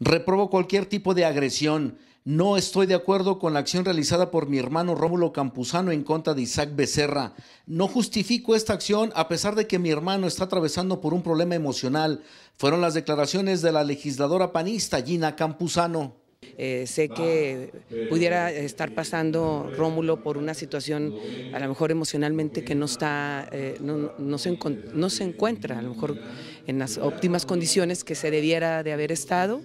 Reprobo cualquier tipo de agresión. No estoy de acuerdo con la acción realizada por mi hermano Rómulo Campuzano en contra de Isaac Becerra. No justifico esta acción a pesar de que mi hermano está atravesando por un problema emocional. Fueron las declaraciones de la legisladora panista Gina Campuzano. Eh, sé que pudiera estar pasando Rómulo por una situación a lo mejor emocionalmente que no está, eh, no, se encuentra a lo mejor en las óptimas condiciones que se debiera de haber estado,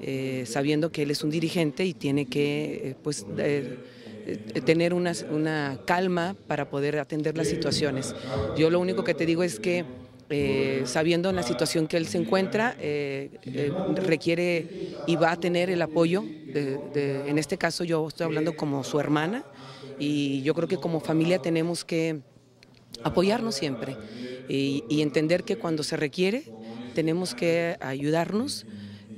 eh, sabiendo que él es un dirigente y tiene que pues tener una calma para poder atender las situaciones. Yo lo único que te digo es que eh, sabiendo la situación que él se encuentra, eh, eh, requiere y va a tener el apoyo, en este caso yo estoy hablando como su hermana y yo creo que como familia tenemos que apoyarnos siempre y entender que cuando se requiere tenemos que ayudarnos.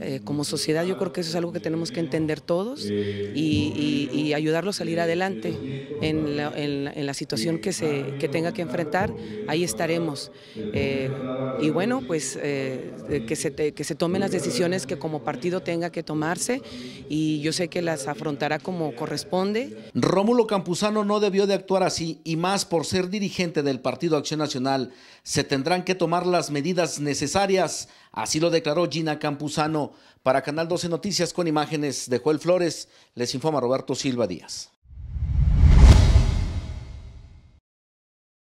Eh, como sociedad yo creo que eso es algo que tenemos que entender todos y, ayudarlo a salir adelante en la, situación que, se, tenga que enfrentar, ahí estaremos. Eh, y bueno, pues eh, que, se, que se tomen las decisiones que como partido tenga que tomarse y yo sé que las afrontará como corresponde. Rómulo Campuzano no debió de actuar así y más por ser dirigente del Partido Acción Nacional. Se tendrán que tomar las medidas necesarias, así lo declaró Gina Campuzano para Canal 12 Noticias con imágenes de Joel Flores, les informa Roberto Silva Díaz.